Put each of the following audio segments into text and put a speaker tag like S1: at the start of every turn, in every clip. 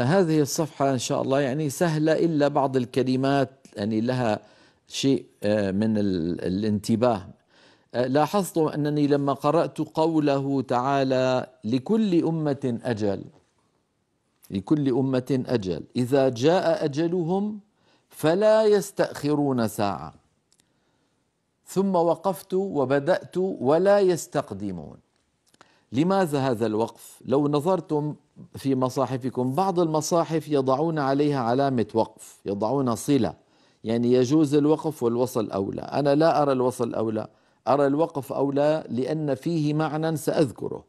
S1: هذه الصفحة إن شاء الله يعني سهلة إلا بعض الكلمات يعني لها شيء آه، من الانتباه آه، لاحظت أنني لما قرأت قوله تعالى لكل أمة أجل لكل أمة أجل إذا جاء أجلهم فلا يستأخرون ساعة ثم وقفت وبدأت ولا يستقدمون لماذا هذا الوقف لو نظرتم في مصاحفكم بعض المصاحف يضعون عليها علامة وقف يضعون صلة يعني يجوز الوقف والوصل أولى أنا لا أرى الوصل أولى أرى الوقف أولى لأن فيه معنى سأذكره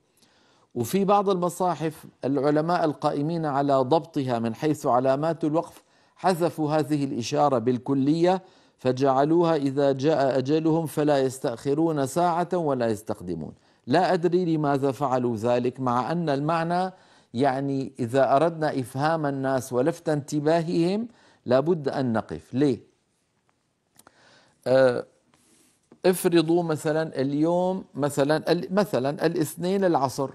S1: وفي بعض المصاحف العلماء القائمين على ضبطها من حيث علامات الوقف حذفوا هذه الإشارة بالكلية فجعلوها إذا جاء أجلهم فلا يستأخرون ساعة ولا يستقدمون لا أدري لماذا فعلوا ذلك مع أن المعنى يعني إذا أردنا إفهام الناس ولفت انتباههم لابد أن نقف ليه؟ آه، افرضوا مثلا اليوم مثلا مثلا الاثنين العصر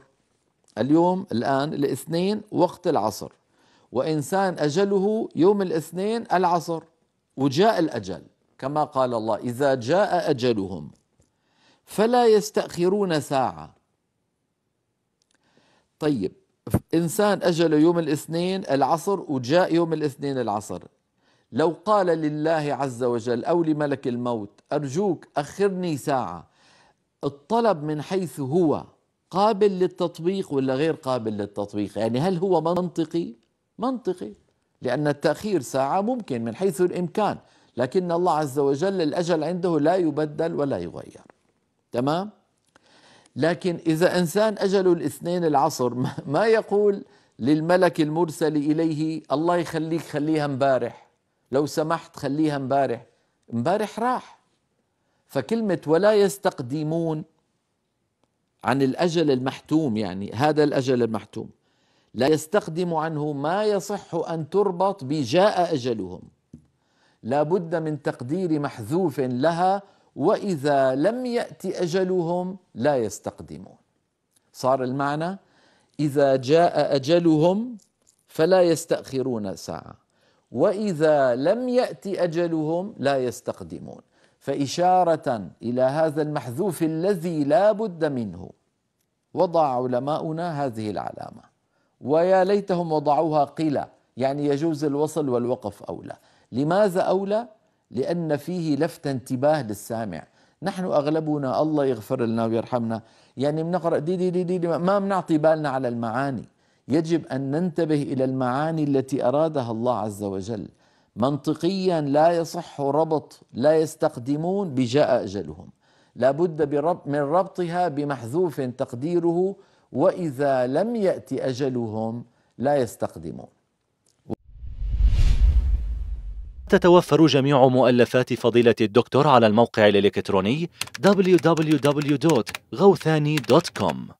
S1: اليوم الآن الاثنين وقت العصر وإنسان أجله يوم الاثنين العصر وجاء الأجل كما قال الله إذا جاء أجلهم فلا يستأخرون ساعة طيب إنسان أجله يوم الاثنين العصر وجاء يوم الاثنين العصر لو قال لله عز وجل أو لملك الموت أرجوك أخرني ساعة الطلب من حيث هو قابل للتطبيق ولا غير قابل للتطبيق يعني هل هو منطقي منطقي لأن التأخير ساعة ممكن من حيث الإمكان لكن الله عز وجل الأجل عنده لا يبدل ولا يغير تمام لكن إذا إنسان أجله الاثنين العصر ما يقول للملك المرسل إليه الله يخليك خليها مبارح لو سمحت خليها مبارح مبارح راح فكلمة ولا يستقدمون عن الأجل المحتوم يعني هذا الأجل المحتوم لا يستقدم عنه ما يصح أن تربط بجاء أجلهم لا بد من تقدير محذوف لها واذا لم ياتي اجلهم لا يستقدمون صار المعنى اذا جاء اجلهم فلا يستاخرون ساعه واذا لم ياتي اجلهم لا يستقدمون فاشاره الى هذا المحذوف الذي لا بد منه وضع علماؤنا هذه العلامه ويا ليتهم وضعوها قيل يعني يجوز الوصل والوقف اولى لماذا اولى لأن فيه لفت انتباه للسامع نحن أغلبنا الله يغفر لنا ويرحمنا يعني بنقرأ دي دي دي, دي, دي ما بنعطي بالنا على المعاني يجب أن ننتبه إلى المعاني التي أرادها الله عز وجل منطقيا لا يصح ربط لا يستقدمون بجاء أجلهم لابد من ربطها بمحذوف تقديره وإذا لم يأتي أجلهم لا يستقدمون تتوفر جميع مؤلفات فضيلة الدكتور على الموقع الإلكتروني www.gawthani.com